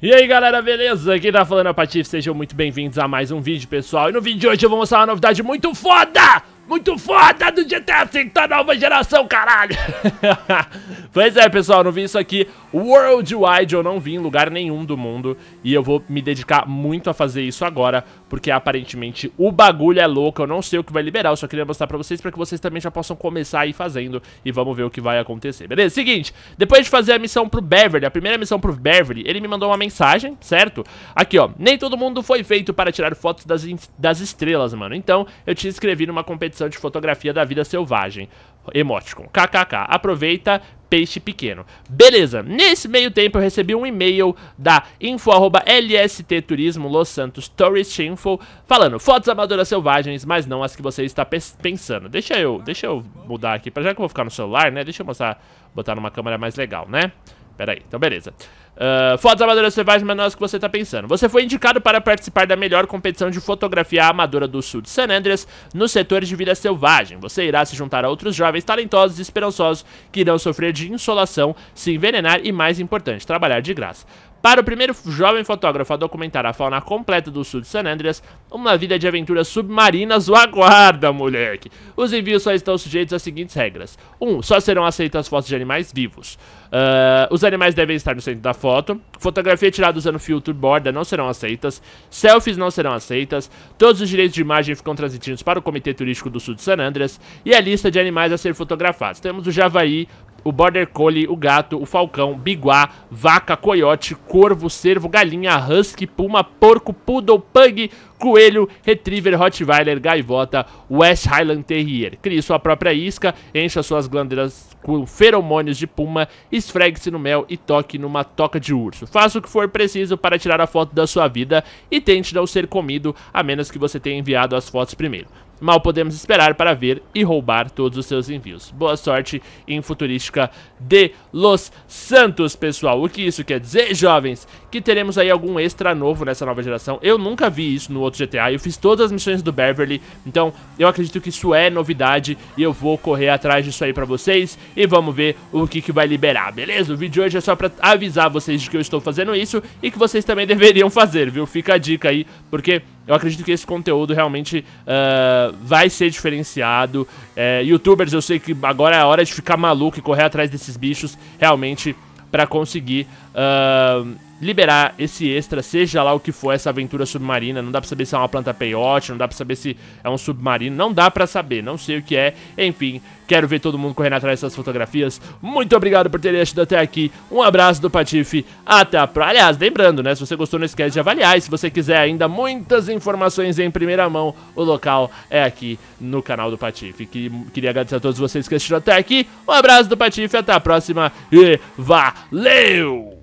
E aí galera, beleza? Aqui tá falando a é Patife, sejam muito bem-vindos a mais um vídeo, pessoal. E no vídeo de hoje eu vou mostrar uma novidade muito foda! muito foda do GTA V da nova geração, caralho. pois é, pessoal, não vi isso aqui worldwide, eu não vi em lugar nenhum do mundo. E eu vou me dedicar muito a fazer isso agora, porque aparentemente o bagulho é louco, eu não sei o que vai liberar. Eu só queria mostrar pra vocês, pra que vocês também já possam começar a ir fazendo e vamos ver o que vai acontecer. Beleza? Seguinte, depois de fazer a missão pro Beverly, a primeira missão pro Beverly, ele me mandou uma mensagem, certo? Aqui, ó, nem todo mundo foi feito para tirar fotos das, das estrelas, mano. Então, eu te inscrevi numa competição de fotografia da vida selvagem. Emoticon. KKK. Aproveita, peixe pequeno. Beleza, nesse meio tempo eu recebi um e-mail da info.lst Los Santos Tourist Info falando fotos amadoras selvagens, mas não as que você está pe pensando. Deixa eu, deixa eu mudar aqui, pra, já que eu vou ficar no celular, né? Deixa eu mostrar, botar numa câmera mais legal, né? pera aí. Então, beleza. Uh, fotos amadoras selvagens, mas não é o que você tá pensando. Você foi indicado para participar da melhor competição de fotografia amadora do sul de San Andreas nos setores de vida selvagem. Você irá se juntar a outros jovens talentosos e esperançosos que irão sofrer de insolação, se envenenar e, mais importante, trabalhar de graça. Para o primeiro jovem fotógrafo a documentar a fauna completa do sul de San Andreas, uma vida de aventuras submarinas o aguarda, moleque. Os envios só estão sujeitos às seguintes regras. 1. Um, só serão aceitas fotos de animais vivos. Uh, os animais devem estar no centro da foto. Fotografia tirada usando filtro borda não serão aceitas. Selfies não serão aceitas. Todos os direitos de imagem ficam transmitidos para o Comitê Turístico do Sul de San Andreas. E a lista de animais a ser fotografados. Temos o Javaí, o Border Collie, o gato, o falcão, biguá, vaca, coiote, corvo, cervo, galinha, husky, puma, porco, poodle, pug, coelho, retriever, rottweiler, gaivota, West Highland Terrier. Crie sua própria isca, encha suas glândulas com feromônios de puma, esfregue-se no mel e toque numa toca de urso. Faça o que for preciso para tirar a foto da sua vida e tente não ser comido, a menos que você tenha enviado as fotos primeiro. Mal podemos esperar para ver e roubar todos os seus envios. Boa sorte em Futurística de Los Santos, pessoal. O que isso quer dizer, jovens? Que teremos aí algum extra novo nessa nova geração. Eu nunca vi isso no outro GTA. Eu fiz todas as missões do Beverly. Então, eu acredito que isso é novidade. E eu vou correr atrás disso aí pra vocês. E vamos ver o que, que vai liberar, beleza? O vídeo de hoje é só pra avisar vocês de que eu estou fazendo isso. E que vocês também deveriam fazer, viu? Fica a dica aí, porque... Eu acredito que esse conteúdo realmente uh, vai ser diferenciado. Eh, youtubers, eu sei que agora é a hora de ficar maluco e correr atrás desses bichos realmente para conseguir. Uh, liberar esse extra, seja lá o que for essa aventura submarina. Não dá pra saber se é uma planta peiote, não dá pra saber se é um submarino, não dá pra saber, não sei o que é. Enfim, quero ver todo mundo correndo atrás dessas fotografias. Muito obrigado por terem assistido até aqui. Um abraço do Patife, até a próxima. Aliás, lembrando, né, se você gostou, não esquece de avaliar. E se você quiser ainda muitas informações em primeira mão, o local é aqui no canal do Patife. Que, queria agradecer a todos vocês que assistiram até aqui. Um abraço do Patife, até a próxima e valeu!